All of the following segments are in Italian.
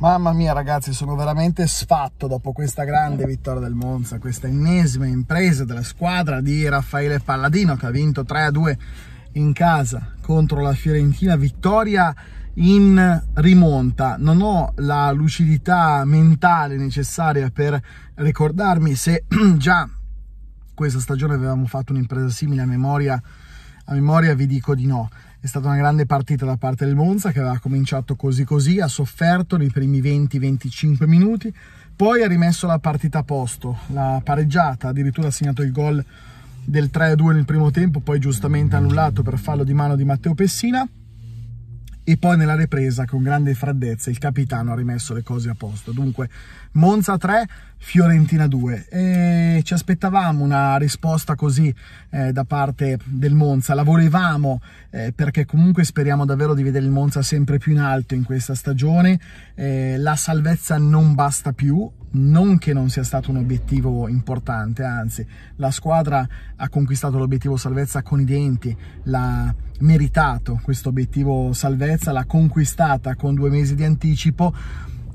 Mamma mia ragazzi, sono veramente sfatto dopo questa grande vittoria del Monza, questa ennesima impresa della squadra di Raffaele Palladino che ha vinto 3-2 in casa contro la Fiorentina, vittoria in rimonta. Non ho la lucidità mentale necessaria per ricordarmi se già questa stagione avevamo fatto un'impresa simile a memoria, a memoria vi dico di no. È stata una grande partita da parte del Monza che aveva cominciato così così, ha sofferto nei primi 20-25 minuti, poi ha rimesso la partita a posto, l'ha pareggiata, addirittura ha segnato il gol del 3-2 nel primo tempo, poi giustamente annullato per fallo di mano di Matteo Pessina e poi nella ripresa con grande freddezza il capitano ha rimesso le cose a posto. Dunque Monza 3, Fiorentina 2 e ci aspettavamo una risposta così eh, da parte del Monza, la volevamo eh, perché comunque speriamo davvero di vedere il Monza sempre più in alto in questa stagione, eh, la salvezza non basta più, non che non sia stato un obiettivo importante, anzi la squadra ha conquistato l'obiettivo salvezza con i denti, l'ha meritato questo obiettivo salvezza, l'ha conquistata con due mesi di anticipo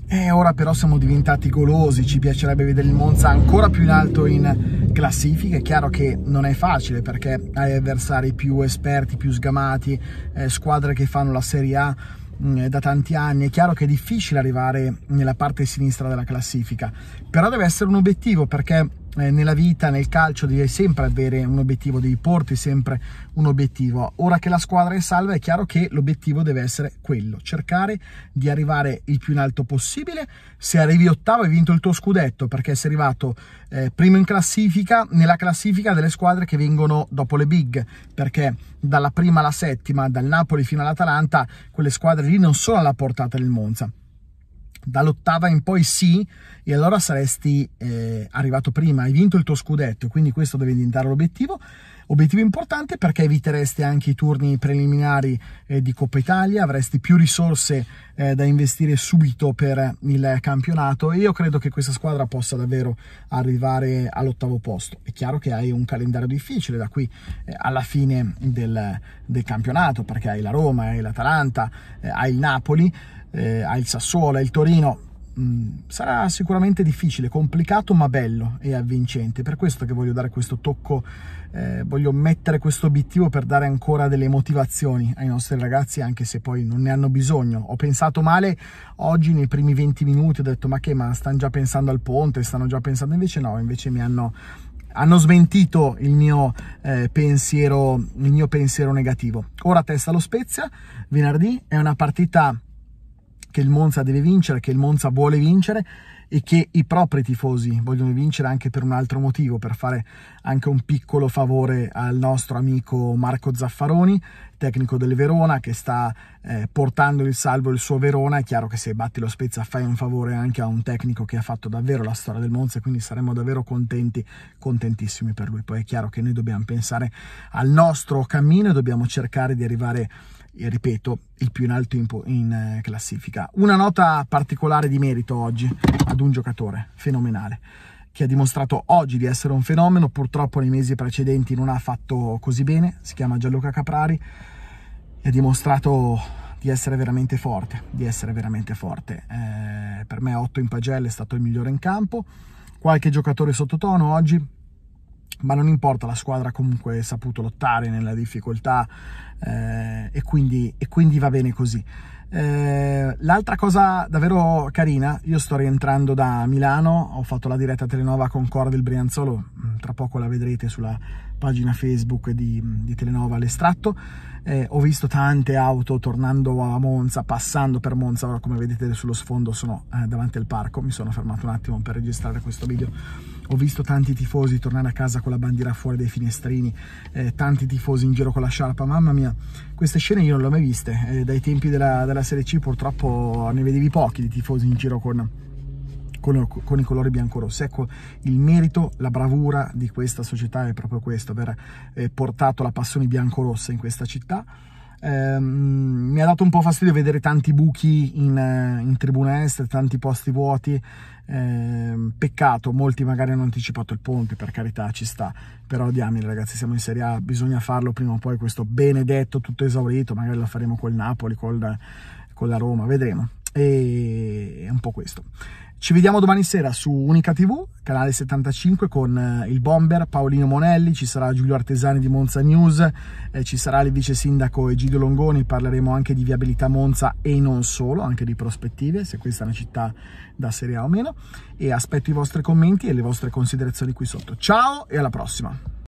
e ora però siamo diventati golosi, ci piacerebbe vedere il Monza ancora più in alto in classifica, è chiaro che non è facile perché hai avversari più esperti, più sgamati, eh, squadre che fanno la Serie A Mm, da tanti anni, è chiaro che è difficile arrivare nella parte sinistra della classifica, però deve essere un obiettivo perché eh, nella vita, nel calcio, devi sempre avere un obiettivo, devi porti sempre un obiettivo. Ora che la squadra è salva è chiaro che l'obiettivo deve essere quello, cercare di arrivare il più in alto possibile. Se arrivi ottavo hai vinto il tuo scudetto perché sei arrivato eh, primo in classifica, nella classifica delle squadre che vengono dopo le big, perché dalla prima alla settima, dal Napoli fino all'Atalanta, quelle squadre lì non sono alla portata del Monza dall'ottava in poi sì, e allora saresti eh, arrivato prima, hai vinto il tuo scudetto, quindi questo deve diventare l'obiettivo. Obiettivo importante perché evitereste anche i turni preliminari eh, di Coppa Italia, avresti più risorse eh, da investire subito per il campionato e io credo che questa squadra possa davvero arrivare all'ottavo posto. È chiaro che hai un calendario difficile da qui eh, alla fine del, del, campionato perché hai la Roma, hai l'Atalanta, eh, hai il Napoli, eh, hai il Sassuolo, hai il Torino, Mm, sarà sicuramente difficile, complicato ma bello e avvincente. Per questo che voglio dare questo tocco, eh, voglio mettere questo obiettivo per dare ancora delle motivazioni ai nostri ragazzi, anche se poi non ne hanno bisogno. Ho pensato male oggi nei primi 20 minuti, ho detto ma che, ma stanno già pensando al ponte, stanno già pensando, invece no, invece mi hanno hanno smentito il mio, eh, pensiero, il mio pensiero negativo. Ora testa lo Spezia, venerdì è una partita che il Monza deve vincere, che il Monza vuole vincere e che i propri tifosi vogliono vincere anche per un altro motivo, per fare anche un piccolo favore al nostro amico Marco Zaffaroni, tecnico del Verona, che sta eh, portando in salvo il suo Verona. È chiaro che se batti lo Spezza fai un favore anche a un tecnico che ha fatto davvero la storia del Monza, quindi saremmo davvero contenti, contentissimi per lui. Poi è chiaro che noi dobbiamo pensare al nostro cammino e dobbiamo cercare di arrivare eh, ripeto, il più in alto in, in, eh, classifica. Una nota particolare di merito oggi ad un giocatore fenomenale che ha dimostrato oggi di essere un fenomeno, purtroppo nei mesi precedenti non ha fatto così bene, si chiama Gianluca Caprari e ha dimostrato di essere veramente forte, di essere veramente forte. Eh, per me 8 in pagella è stato il migliore in campo, qualche giocatore sottotono oggi, ma non importa, la squadra comunque ha saputo lottare nella difficoltà eh, e, quindi, e quindi va bene così. Eh, l'altra cosa davvero carina, io sto rientrando da Milano, ho fatto la diretta Telenova con Cora Brianzolo, mm, tra poco la vedrete sulla pagina Facebook di, mm, di Telenova all'estratto. Eh, ho visto tante auto tornando a Monza, passando per Monza, ora come vedete sullo sfondo sono eh, davanti al parco, mi sono fermato un attimo per registrare questo video ho visto tanti tifosi tornare a casa con la bandiera fuori dai finestrini, eh, tanti tifosi in giro con la sciarpa, mamma mia, queste scene io non le ho mai viste, eh, dai tempi della, della Serie C purtroppo ne vedevi pochi di tifosi in giro con, con, con, i colori biancorossi. Ecco, il merito, la bravura di questa società è proprio questo, aver eh, portato la passione biancorossa in questa città. Ehm, mi ha dato un po' fastidio vedere tanti buchi in, eh, in tribuna est, tanti posti vuoti. Eh, peccato, molti magari hanno anticipato il ponte, per carità ci sta, però diamine ragazzi, siamo in Serie A, bisogna farlo prima o poi questo benedetto tutto esaurito, magari lo faremo col Napoli, col, con la Roma, vedremo. E è un po' questo. Ci vediamo domani sera su Unica TV, canale 75, con eh, il bomber Paolino Monelli, ci sarà Giulio Artesani di Monza News, eh, ci sarà il vice sindaco Egidio Longoni, parleremo anche di viabilità Monza e non solo, anche di prospettive, se questa è una città da Serie A o meno. E aspetto i vostri commenti e le vostre considerazioni qui sotto. Ciao e alla prossima!